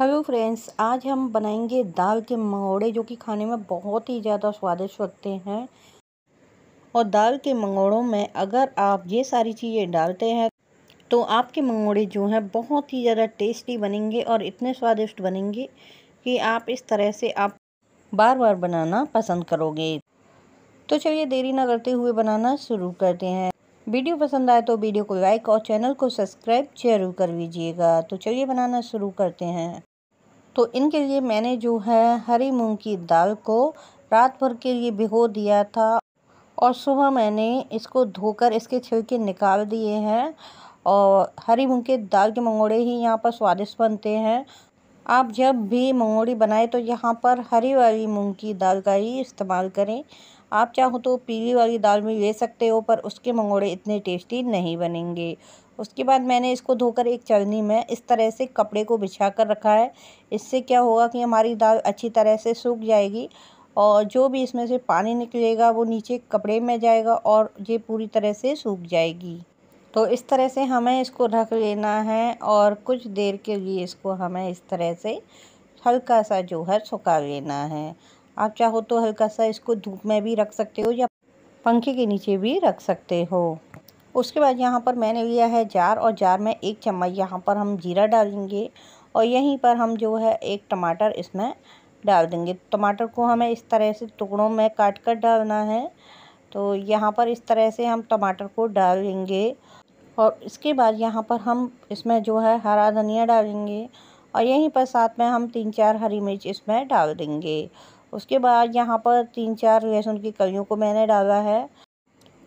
hello friends आज हम बनाएंगे दाल के मंगोड़े जो कि खाने में बहुत ही ज़्यादा स्वादिष्ट लगते हैं और दाल के मंगोड़ों में अगर आप ये सारी चीज़ें डालते हैं तो आपके मंगोड़े जो हैं बहुत ही ज़्यादा टेस्टी बनेंगे और इतने स्वादिष्ट बनेंगे कि आप इस तरह से आप बार बार बनाना पसंद करोगे तो चलिए देरी ना करते हुए बनाना शुरू करते हैं वीडियो पसंद आए तो वीडियो को लाइक और चैनल को सब्सक्राइब जरूर कर लीजिएगा तो चलिए बनाना शुरू करते हैं तो इनके लिए मैंने जो है हरी मूंग की दाल को रात भर के लिए भिगो दिया था और सुबह मैंने इसको धोकर इसके छिलके निकाल दिए हैं और हरी मूंग के दाल के मंगोड़े ही यहाँ पर स्वादिष्ट बनते हैं आप जब भी मंगोड़ी बनाए तो यहाँ पर हरी वाली मूंग की दाल का ही इस्तेमाल करें आप चाहो तो पीली वाली दाल भी ले सकते हो पर उसके मंगोड़े इतने टेस्टी नहीं बनेंगे उसके बाद मैंने इसको धोकर एक चलनी में इस तरह से कपड़े को बिछा कर रखा है इससे क्या होगा कि हमारी दाल अच्छी तरह से सूख जाएगी और जो भी इसमें से पानी निकलेगा वो नीचे कपड़े में जाएगा और ये पूरी तरह से सूख जाएगी तो इस तरह से हमें इसको रख लेना है और कुछ देर के लिए इसको हमें इस तरह से हल्का सा जो है सुखा लेना है आप चाहो तो हल्का सा इसको धूप में भी रख सकते हो या पंखे के नीचे भी रख सकते हो उसके बाद यहाँ पर मैंने लिया है जार और जार में एक चम्मच यहाँ पर हम जीरा डालेंगे और यहीं पर हम जो है एक टमाटर इसमें डाल देंगे टमाटर को हमें इस तरह से टुकड़ों में काट कर डालना है तो यहाँ पर इस तरह से हम टमाटर को डालेंगे और इसके बाद यहाँ पर हम इसमें जो है हरा धनिया डालेंगे और यहीं पर साथ में हम तीन चार हरी मिर्च इसमें डाल देंगे उसके बाद यहाँ पर तीन चार लहसुन की कलियों को मैंने डाला है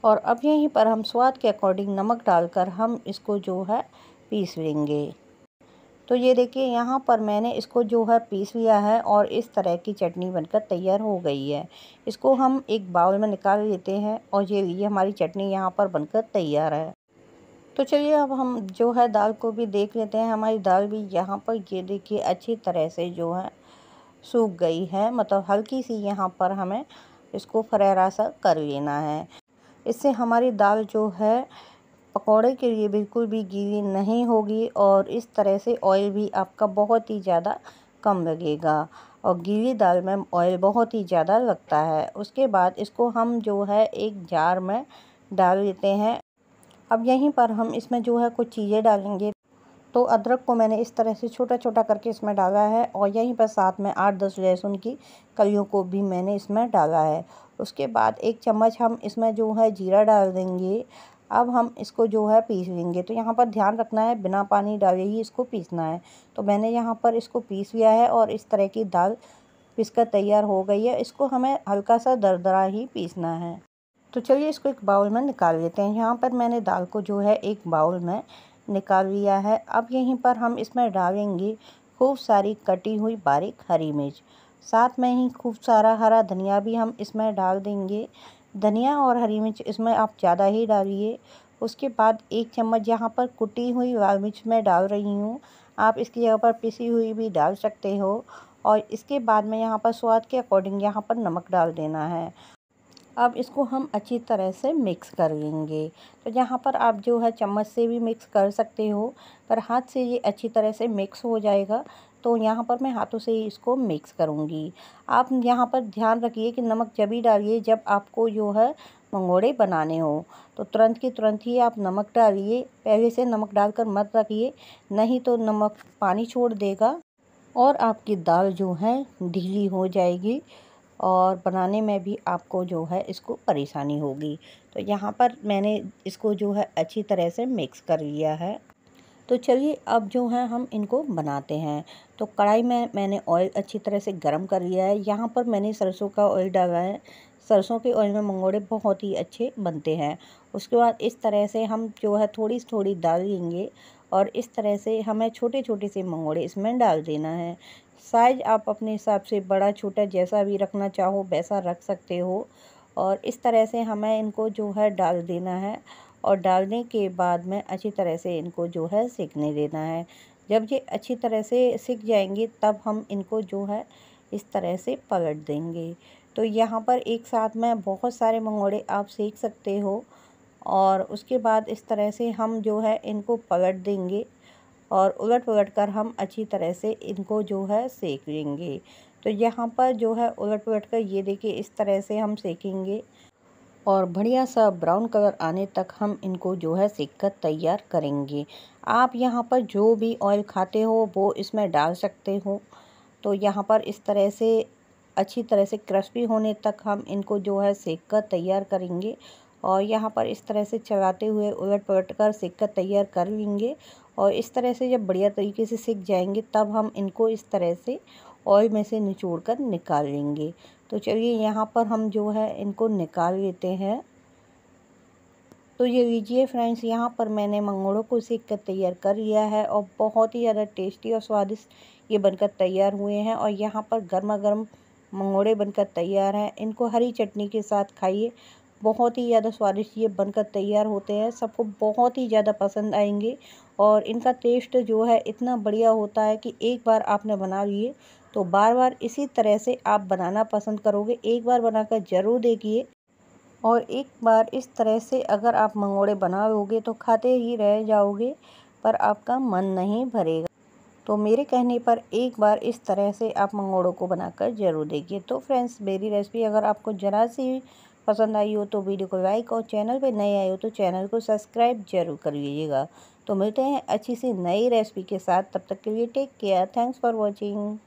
और अब यहीं पर हम स्वाद के अकॉर्डिंग नमक डालकर हम इसको जो है पीस लेंगे तो ये देखिए यहाँ पर मैंने इसको जो है पीस लिया है और इस तरह की चटनी बनकर तैयार हो गई है इसको हम एक बाउल में निकाल लेते हैं और ये ये हमारी चटनी यहाँ पर बनकर तैयार है तो चलिए अब हम जो है दाल को भी देख लेते हैं हमारी दाल भी यहाँ पर ये देखिए अच्छी तरह से जो है सूख गई है मतलब हल्की सी यहाँ पर हमें इसको फरारा सा कर लेना है इससे हमारी दाल जो है पकौड़े के लिए बिल्कुल भी गीली नहीं होगी और इस तरह से ऑयल भी आपका बहुत ही ज़्यादा कम लगेगा और गीली दाल में ऑयल बहुत ही ज़्यादा लगता है उसके बाद इसको हम जो है एक जार में डाल लेते हैं अब यहीं पर हम इसमें जो है कुछ चीज़ें डालेंगे तो अदरक को मैंने इस तरह से छोटा छोटा करके इसमें डाला है और यहीं पर साथ में आठ दस लहसुन की कलियों को भी मैंने इसमें डाला है उसके बाद एक चम्मच हम इसमें जो है जीरा डाल देंगे अब हम इसको जो है पीस लेंगे तो यहाँ पर ध्यान रखना है बिना पानी डाले ही इसको पीसना है तो मैंने यहाँ पर इसको पीस लिया है और इस तरह की दाल पिसकर तैयार हो गई है इसको हमें हल्का सा दरदरा ही पीसना है तो चलिए इसको एक बाउल में निकाल लेते हैं यहाँ पर मैंने दाल को जो है एक बाउल में निकाल लिया है अब यहीं पर हम इसमें डालेंगे खूब सारी कटी हुई बारीक हरी मिर्च साथ में ही खूब सारा हरा धनिया भी हम इसमें डाल देंगे धनिया और हरी मिर्च इसमें आप ज़्यादा ही डालिए उसके बाद एक चम्मच यहाँ पर कुटी हुई लाल मिर्च मैं डाल रही हूँ आप इसकी जगह पर पिसी हुई भी डाल सकते हो और इसके बाद में यहाँ पर स्वाद के अकॉर्डिंग यहाँ पर नमक डाल देना है अब इसको हम अच्छी तरह से मिक्स करेंगे तो यहाँ पर आप जो है चम्मच से भी मिक्स कर सकते हो पर हाथ से ये अच्छी तरह से मिक्स हो जाएगा तो यहाँ पर मैं हाथों से ही इसको मिक्स करूँगी आप यहाँ पर ध्यान रखिए कि नमक जब ही डालिए जब आपको जो है मंगोड़े बनाने हो तो तुरंत के तुरंत ही आप नमक डालिए पहले से नमक डालकर मत रखिए नहीं तो नमक पानी छोड़ देगा और आपकी दाल जो है ढीली हो जाएगी और बनाने में भी आपको जो है इसको परेशानी होगी तो यहाँ पर मैंने इसको जो है अच्छी तरह से मिक्स कर लिया है तो चलिए अब जो है हम इनको बनाते हैं तो कढ़ाई में मैंने ऑयल अच्छी तरह से गर्म कर लिया है यहाँ पर मैंने सरसों का ऑयल डाला है सरसों के ऑयल में मंगोड़े बहुत ही अच्छे बनते हैं उसके बाद इस तरह से हम जो है थोड़ी थोड़ी लेंगे और इस तरह से हमें छोटे छोटे से मंगोड़े इसमें डाल देना है साइज आप अपने हिसाब से बड़ा छोटा जैसा भी रखना चाहो वैसा रख सकते हो और इस तरह से हमें इनको जो है डाल देना है और डालने के बाद में अच्छी तरह से इनको जो है सीखने देना है जब ये अच्छी तरह से सीख जाएंगे तब हम इनको जो है इस तरह से पलट देंगे तो यहाँ पर एक साथ में बहुत सारे मंगोड़े आप सीख सकते हो और उसके बाद इस तरह से हम जो है इनको पलट देंगे और उलट पलट कर हम अच्छी तरह से इनको जो है सेक लेंगे तो यहाँ पर जो है उलट पलट कर ये देखिए इस तरह से हम सेकेंगे और बढ़िया सा ब्राउन कलर आने तक हम इनको जो है सेक कर तैयार करेंगे आप यहाँ पर जो भी ऑयल खाते हो वो इसमें डाल सकते हो तो यहाँ पर इस तरह से अच्छी तरह से क्रस्पी होने तक हम इनको जो है सेक कर तैयार करेंगे और यहाँ पर इस तरह से चलाते हुए उलट पलट कर सिक्का तैयार कर लेंगे और इस तरह से जब बढ़िया तरीके से सेक जाएंगे तब हम इनको इस तरह से ऑयल में से निचोड़ कर निकाल लेंगे तो चलिए यहाँ पर हम जो है इनको निकाल लेते हैं तो ये लीजिए फ्रेंड्स यहाँ पर मैंने मंगोड़ों को सेक कर तैयार कर लिया है और बहुत ही ज़्यादा टेस्टी और स्वादिष्ट ये बनकर तैयार हुए हैं और यहाँ पर गर्मा गर्म मंगोड़े बनकर तैयार हैं इनको हरी चटनी के साथ खाइए बहुत ही ज़्यादा स्वादिष्ट ये बनकर तैयार होते हैं सबको बहुत ही ज़्यादा पसंद आएंगे और इनका टेस्ट जो है इतना बढ़िया होता है कि एक बार आपने बना लिए तो बार बार इसी तरह से आप बनाना पसंद करोगे एक बार बनाकर ज़रूर देखिए और एक बार इस तरह से अगर आप मंगोड़े बनाओगे तो खाते ही रह जाओगे पर आपका मन नहीं भरेगा तो मेरे कहने पर एक बार इस तरह से आप मंगोड़ों को बनाकर ज़रूर देखिए तो फ्रेंड्स मेरी रेसिपी अगर आपको ज़रा सी पसंद आई हो तो वीडियो को लाइक और चैनल पर नए आए हो तो चैनल को सब्सक्राइब जरूर कर लीजिएगा तो मिलते हैं अच्छी सी नई रेसिपी के साथ तब तक के लिए take care thanks for watching